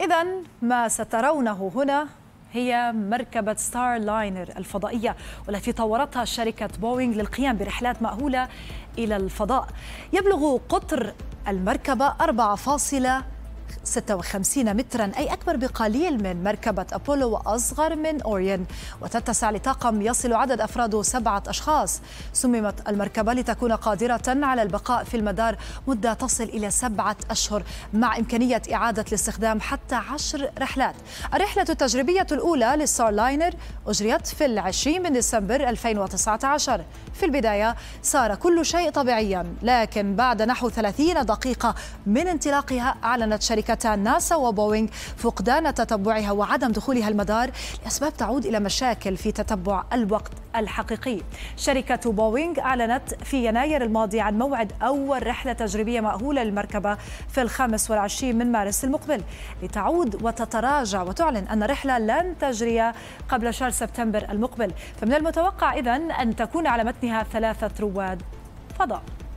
إذا ما سترونه هنا هي مركبة ستار لاينر الفضائية والتي طورتها شركة بوينغ للقيام برحلات مأهولة إلى الفضاء يبلغ قطر المركبة 56 مترا أي أكبر بقليل من مركبة أبولو وأصغر من أورين وتتسع لطاقم يصل عدد أفراده سبعة أشخاص صممت المركبة لتكون قادرة على البقاء في المدار مدة تصل إلى سبعة أشهر مع إمكانية إعادة الاستخدام حتى عشر رحلات الرحلة التجريبية الأولى للستار لاينر أجريت في العشرين من ديسمبر 2019 في البداية صار كل شيء طبيعيا لكن بعد نحو 30 دقيقة من انطلاقها أعلنت شركة شركتا ناسا وبوينغ فقدان تتبعها وعدم دخولها المدار لأسباب تعود إلى مشاكل في تتبع الوقت الحقيقي شركة بوينغ أعلنت في يناير الماضي عن موعد أول رحلة تجريبية مأهولة للمركبة في الخامس والعشرين من مارس المقبل لتعود وتتراجع وتعلن أن الرحلة لن تجري قبل شهر سبتمبر المقبل فمن المتوقع إذن أن تكون على متنها ثلاثة رواد فضاء